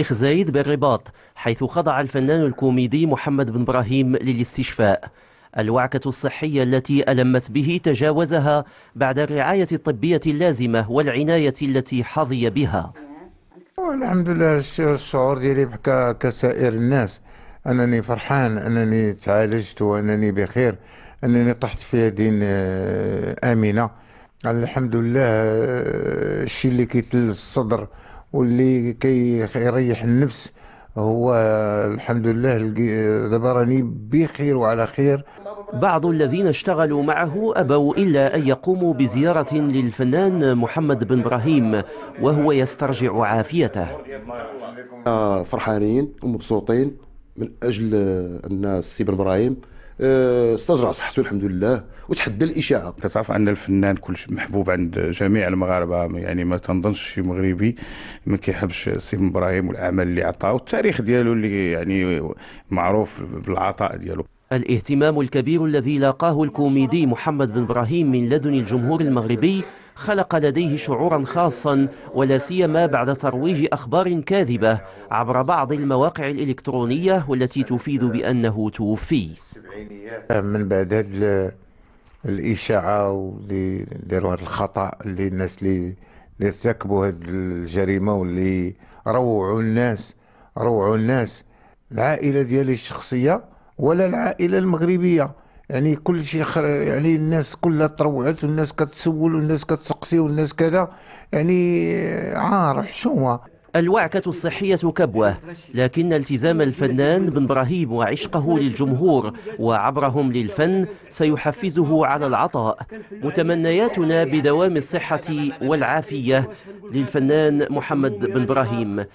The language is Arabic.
الشيخ زايد بالرباط حيث خضع الفنان الكوميدي محمد بن ابراهيم للاستشفاء الوعكة الصحية التي ألمت به تجاوزها بعد الرعاية الطبية اللازمة والعناية التي حظي بها الحمد لله الشعور ديالي كسائر الناس أنني فرحان أنني تعالجت وأنني بخير أنني طحت في يدين آه، آمنة الحمد لله آه، الشيء اللي كيتل الصدر واللي كي يريح النفس هو الحمد لله دابا راني بخير وعلى خير بعض الذين اشتغلوا معه أبوا إلا أن يقوموا بزيارة للفنان محمد بن إبراهيم وهو يسترجع عافيته آه، فرحانين ومبسوطين من أجل الناس سي بن إبراهيم آه، استرجع صحته الحمد لله وتحدى الاشاعه كتعرف ان الفنان كلش محبوب عند جميع المغاربه يعني ما تنظنش شي مغربي ما كيحبش سي ابراهيم والاعمال اللي عطاه والتاريخ ديالو اللي يعني معروف بالعطاء ديالو الاهتمام الكبير الذي لاقاه الكوميدي محمد بن ابراهيم من لدن الجمهور المغربي خلق لديه شعورا خاصا ولا سيما بعد ترويج أخبار كاذبة عبر بعض المواقع الإلكترونية والتي تفيد بأنه توفي من بعد هذا الإشاعة واللي داروا هذا الخطأ اللي الناس اللي اللي ارتكبوا هذه الجريمة واللي روعوا الناس روعوا الناس العائلة ديالي الشخصية ولا العائلة المغربية يعني كل شيء خر... يعني الناس كلها تروعت والناس كتسول والناس كتسقسي والناس كذا يعني آه، عار حشومه الوعكة الصحية كبوة لكن التزام الفنان بن براهيم وعشقه للجمهور وعبرهم للفن سيحفزه على العطاء متمنياتنا بدوام الصحة والعافية للفنان محمد بن براهيم